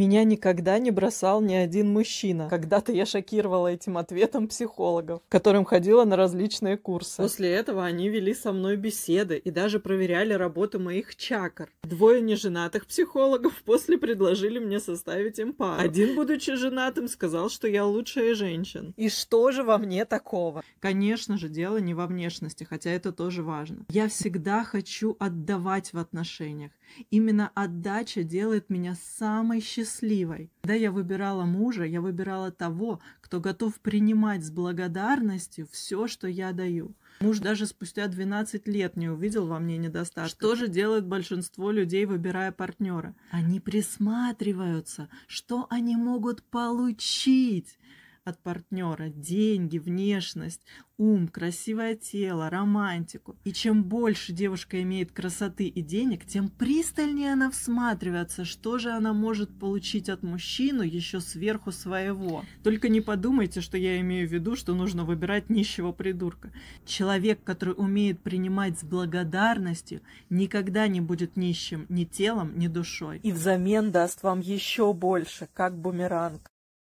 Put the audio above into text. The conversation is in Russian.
Меня никогда не бросал ни один мужчина. Когда-то я шокировала этим ответом психологов, которым ходила на различные курсы. После этого они вели со мной беседы и даже проверяли работу моих чакр. Двое неженатых психологов после предложили мне составить им пару. Один, будучи женатым, сказал, что я лучшая женщина. И что же во мне такого? Конечно же, дело не во внешности, хотя это тоже важно. Я всегда хочу отдавать в отношениях. Именно отдача делает меня самой счастливой счастливой. Когда я выбирала мужа, я выбирала того, кто готов принимать с благодарностью все, что я даю. Муж даже спустя 12 лет не увидел во мне недостатка. Что же делает большинство людей, выбирая партнера? Они присматриваются, что они могут получить от партнера, деньги, внешность, ум, красивое тело, романтику. И чем больше девушка имеет красоты и денег, тем пристальнее она всматривается, что же она может получить от мужчину еще сверху своего. Только не подумайте, что я имею в виду, что нужно выбирать нищего придурка. Человек, который умеет принимать с благодарностью, никогда не будет нищим ни телом, ни душой. И взамен даст вам еще больше, как бумеранг.